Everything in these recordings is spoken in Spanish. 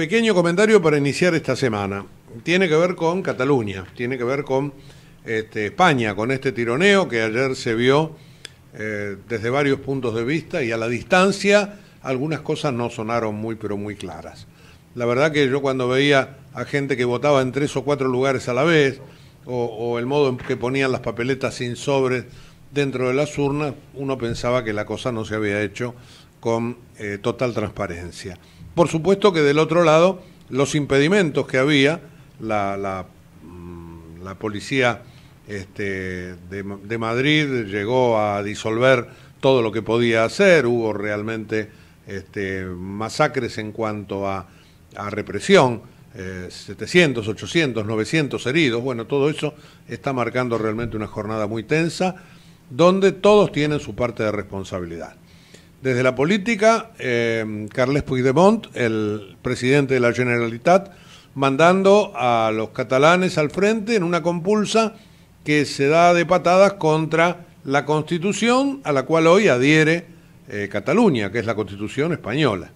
Pequeño comentario para iniciar esta semana. Tiene que ver con Cataluña, tiene que ver con este, España, con este tironeo que ayer se vio eh, desde varios puntos de vista y a la distancia algunas cosas no sonaron muy pero muy claras. La verdad que yo cuando veía a gente que votaba en tres o cuatro lugares a la vez, o, o el modo en que ponían las papeletas sin sobres dentro de las urnas, uno pensaba que la cosa no se había hecho con eh, total transparencia. Por supuesto que del otro lado, los impedimentos que había, la, mm, policía este, de, Madrid llegó a disolver todo lo que podía hacer, hubo realmente este, masacres en cuanto a, represión, 700, 800, 900 heridos, bueno, todo eso está marcando realmente una jornada muy tensa, donde todos tienen su parte de responsabilidad. Desde la política, eh, Carles Puigdemont, el presidente de la Generalitat, mandando a los catalanes al frente en una compulsa que se da de patadas contra la constitución a la cual hoy adhiere eh, Cataluña, que es la constitución española.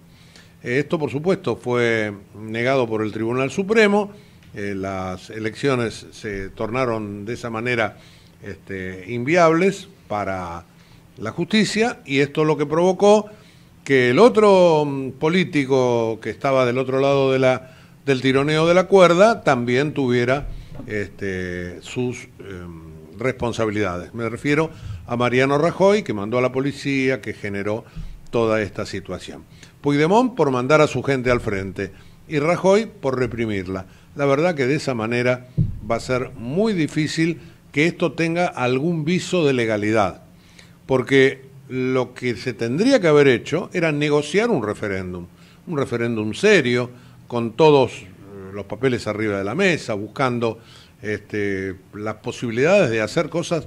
Eh, esto, por supuesto, fue negado por el Tribunal Supremo. las elecciones se tornaron de esa manera este, inviables para la justicia y esto es lo que provocó que el otro mm, político que estaba del otro lado de la, del tironeo de la cuerda también tuviera este, sus em, responsabilidades. Me refiero a Mariano Rajoy, que mandó a la policía, que generó toda esta situación. Puigdemont por mandar a su gente al frente y Rajoy por reprimirla. La verdad que de esa manera va a ser muy difícil que esto tenga algún viso de legalidad porque lo que se tendría que haber hecho era negociar un referéndum, un referéndum serio, con todos eh, los papeles arriba de la mesa, buscando este, las posibilidades de hacer cosas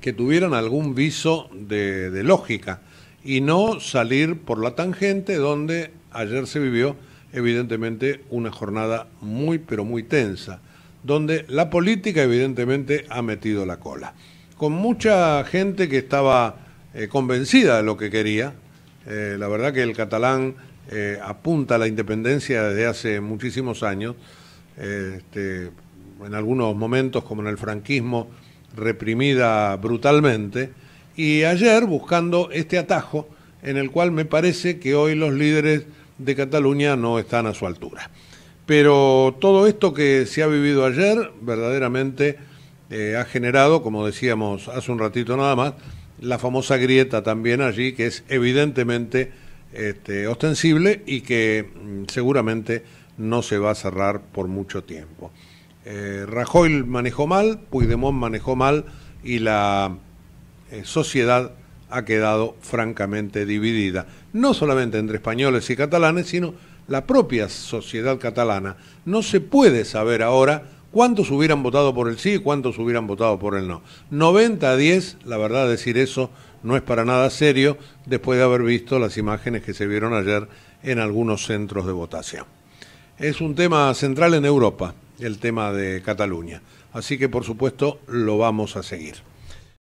que tuvieran algún viso de lógica y no salir por la tangente donde ayer se vivió evidentemente una jornada muy pero muy tensa, donde la política evidentemente ha metido la cola con mucha gente que estaba eh, convencida de lo que quería. Eh, la verdad que el catalán eh, apunta a la independencia desde hace muchísimos años. Este, en algunos momentos, como en el franquismo, reprimida brutalmente. Y ayer buscando este atajo en el cual me parece que hoy los líderes de Cataluña no están a su altura. Pero todo esto que se ha vivido ayer verdaderamente eh, ha generado, como decíamos hace un ratito nada más, la famosa grieta también allí, que es evidentemente este, ostensible y que mm, seguramente no se va a cerrar por mucho tiempo. Eh, Rajoy manejó mal, Puigdemont manejó mal y la eh, sociedad ha quedado francamente dividida, no solamente entre españoles y catalanes, sino la propia sociedad catalana. No se puede saber ahora ¿Cuántos hubieran votado por el sí y cuántos hubieran votado por el no? 90 a 10, la verdad decir eso no es para nada serio después de haber visto las imágenes que se vieron ayer en algunos centros de votación. Es un tema central en Europa, el tema de Cataluña, así que por supuesto lo vamos a seguir.